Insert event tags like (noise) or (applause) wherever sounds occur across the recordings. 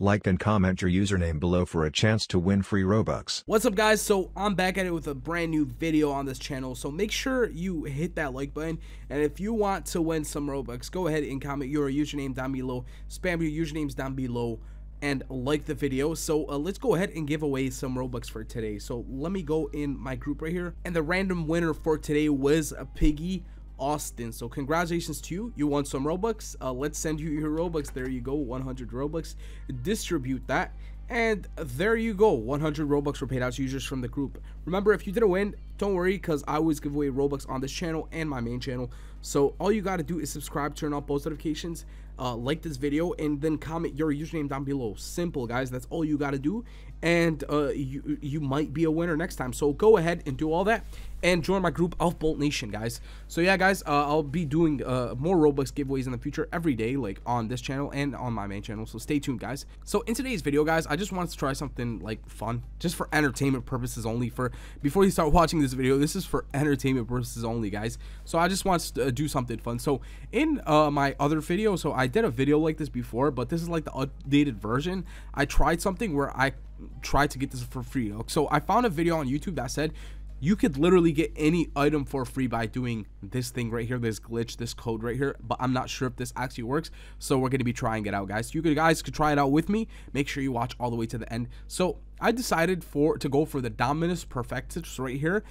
Like and comment your username below for a chance to win free Robux. What's up guys? So I'm back at it with a brand new video on this channel. So make sure you hit that like button. And if you want to win some Robux, go ahead and comment your username down below. Spam your usernames down below and like the video. So uh, let's go ahead and give away some Robux for today. So let me go in my group right here. And the random winner for today was a Piggy. Austin. So congratulations to you. You want some Robux. Uh, let's send you your Robux. There you go. 100 Robux. Distribute that. And there you go, 100 Robux were paid out to users from the group. Remember, if you didn't win, don't worry, because I always give away Robux on this channel and my main channel. So all you got to do is subscribe, turn on post notifications, uh, like this video and then comment your username down below simple guys that's all you got to do and uh, you you might be a winner next time so go ahead and do all that and join my group Elf Bolt Nation guys so yeah guys uh, I'll be doing uh, more Robux giveaways in the future every day like on this channel and on my main channel so stay tuned guys so in today's video guys I just wanted to try something like fun just for entertainment purposes only for before you start watching this video this is for entertainment purposes only guys so I just want to uh, do something fun so in uh, my other video so I I did a video like this before, but this is like the updated version. I tried something where I tried to get this for free. So I found a video on YouTube that said you could literally get any item for free by doing this thing right here this glitch this code right here but i'm not sure if this actually works so we're going to be trying it out guys you guys could try it out with me make sure you watch all the way to the end so i decided for to go for the dominus perfectus right here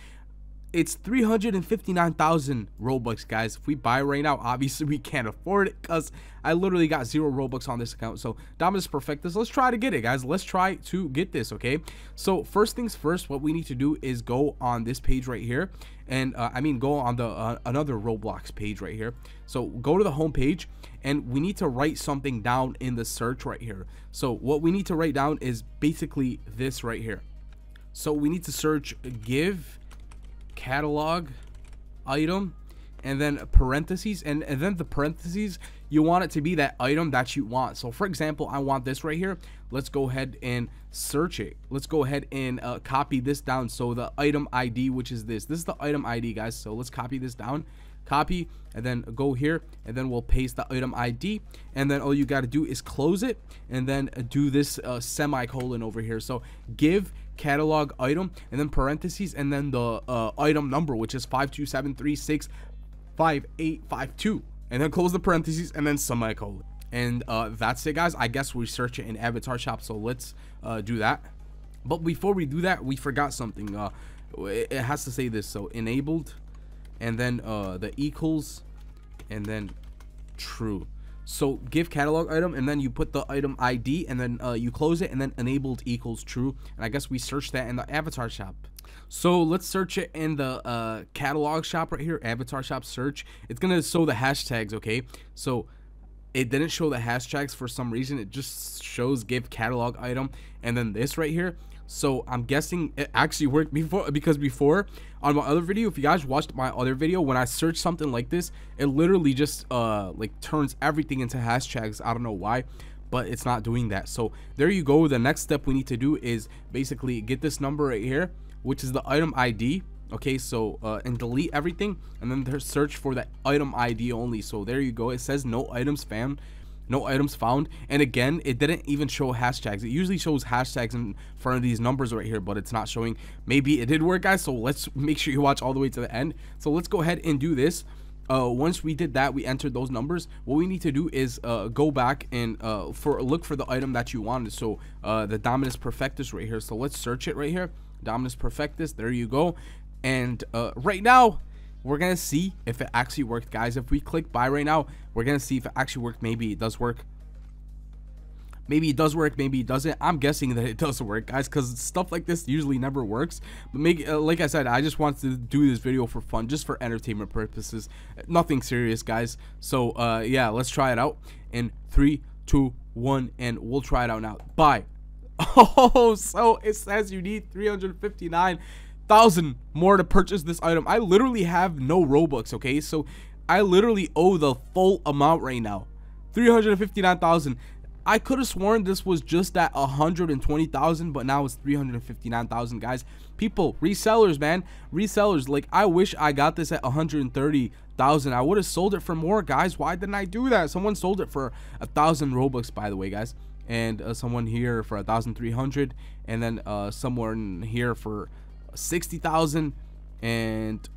it's 359,000 Robux, guys. If we buy right now, obviously we can't afford it because I literally got zero Robux on this account. So Dominus Perfectus, let's try to get it, guys. Let's try to get this, okay? So first things first, what we need to do is go on this page right here. And uh, I mean, go on the uh, another Roblox page right here. So go to the home page and we need to write something down in the search right here. So what we need to write down is basically this right here. So we need to search give catalog item and then parentheses and, and then the parentheses you want it to be that item that you want so for example i want this right here let's go ahead and search it let's go ahead and uh, copy this down so the item id which is this this is the item id guys so let's copy this down copy and then go here and then we'll paste the item ID and then all you got to do is close it and then uh, do this uh, semicolon over here so give catalog item and then parentheses and then the uh, item number which is 527365852 and then close the parentheses and then semicolon and uh, that's it guys I guess we search it in avatar shop so let's uh, do that but before we do that we forgot something uh, it has to say this so enabled and then uh, the equals, and then true. So give catalog item, and then you put the item ID, and then uh, you close it, and then enabled equals true. And I guess we search that in the avatar shop. So let's search it in the uh, catalog shop right here, avatar shop search. It's gonna show the hashtags, okay? So it didn't show the hashtags for some reason. It just shows give catalog item and then this right here. So I'm guessing it actually worked before because before on my other video, if you guys watched my other video, when I search something like this, it literally just uh, like turns everything into hashtags. I don't know why, but it's not doing that. So there you go. The next step we need to do is basically get this number right here, which is the item ID okay so uh, and delete everything and then there's search for that item id only so there you go it says no items found no items found and again it didn't even show hashtags it usually shows hashtags in front of these numbers right here but it's not showing maybe it did work guys so let's make sure you watch all the way to the end so let's go ahead and do this uh, once we did that we entered those numbers what we need to do is uh, go back and uh, for look for the item that you wanted so uh, the Dominus Perfectus right here so let's search it right here Dominus Perfectus there you go and uh, right now, we're going to see if it actually worked, guys. If we click buy right now, we're going to see if it actually worked. Maybe it does work. Maybe it does work, maybe it doesn't. I'm guessing that it (laughs) does work, guys, because stuff like this usually never works. But make, uh, like I said, I just wanted to do this video for fun, just for entertainment purposes. Nothing serious, guys. So, uh, yeah, let's try it out in three, two, one, and we'll try it out now. Bye. (laughs) Oh, so it says you need 359 thousand more to purchase this item. I literally have no Robux, okay? So I literally owe the full amount right now. 359,000. I could have sworn this was just at 120,000, but now it's 359,000, guys. People, resellers, man, resellers. Like, I wish I got this at 130,000. I would have sold it for more, guys. Why didn't I do that? Someone sold it for a thousand Robux, by the way, guys, and uh, someone here for a thousand three hundred, and then uh, someone here for 60,000 and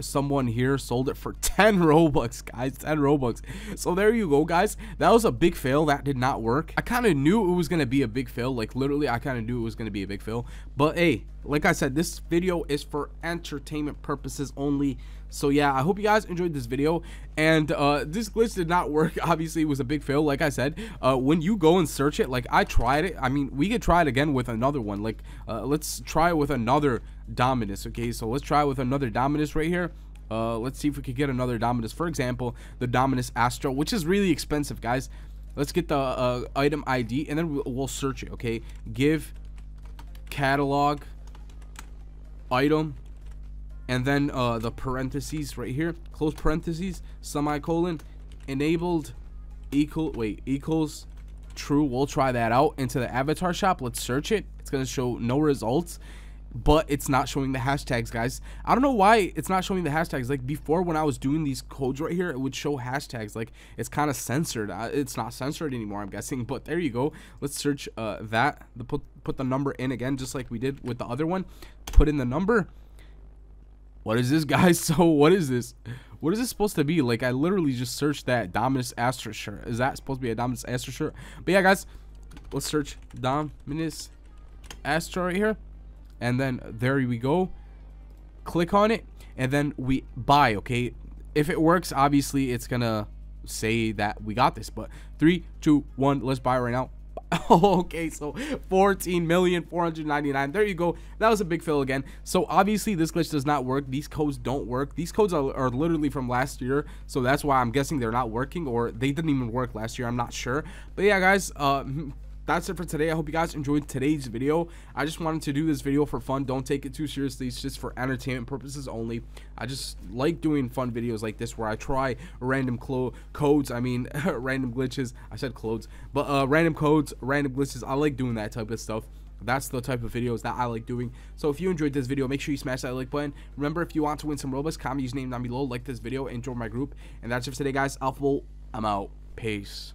someone here sold it for (laughs) 10 robux guys 10 robux so there you go guys that was a big fail that did not work i kind of knew it was going to be a big fail like literally i kind of knew it was going to be a big fail but hey like i said this video is for entertainment purposes only so yeah i hope you guys enjoyed this video and uh, this glitch did not work (laughs) obviously it was a big fail like i said uh, when you go and search it like i tried it i mean we could try it again with another one like uh, let's try with another dominus okay so let's try with another dominus right here uh, let's see if we could get another dominus for example the dominus astro which is really expensive guys let's get the uh, item id and then we'll search it okay give catalog item and then uh, the parentheses right here, close parentheses, semicolon, enabled equal, wait, equals true. We'll try that out into the avatar shop. Let's search it. It's going to show no results but it's not showing the hashtags guys i don't know why it's not showing the hashtags like before when i was doing these codes right here it would show hashtags like it's kind of censored it's not censored anymore i'm guessing but there you go let's search uh, that the put, put the number in again just like we did with the other one put in the number what is this, (laughs) guys? So what is this? What is this supposed to be? Like, I literally just searched that Dominus Astro shirt. Is that supposed to be a Dominus Astro shirt? But yeah, guys, let's search Dominus Astro right here. And then there we go. Click on it. And then we buy, okay? If it works, obviously, it's going to say that we got this. But three, two, one, let's buy right now. (laughs) Oh, okay, so 14 million 499. There you go. That was a big fill again. So obviously this glitch does not work. These codes don't work. These codes are, are literally from last year. So that's why I'm guessing they're not working or they didn't even work last year. I'm not sure. But yeah, guys, uh, that's it for today. I hope you guys enjoyed today's video. I just wanted to do this video for fun. Don't take it too seriously. It's just for entertainment purposes only. I just like doing fun videos like this where I try random codes. I mean, (laughs) random glitches. I said clothes, but uh, random codes, random glitches. I like doing that type of stuff that's the type of videos that I like doing. So if you enjoyed this video, make sure you smash that like button. Remember, if you want to win some Robux, comment username down below, like this video, and join my group. And that's it for today, guys. Alpha Bowl, I'm out. Peace.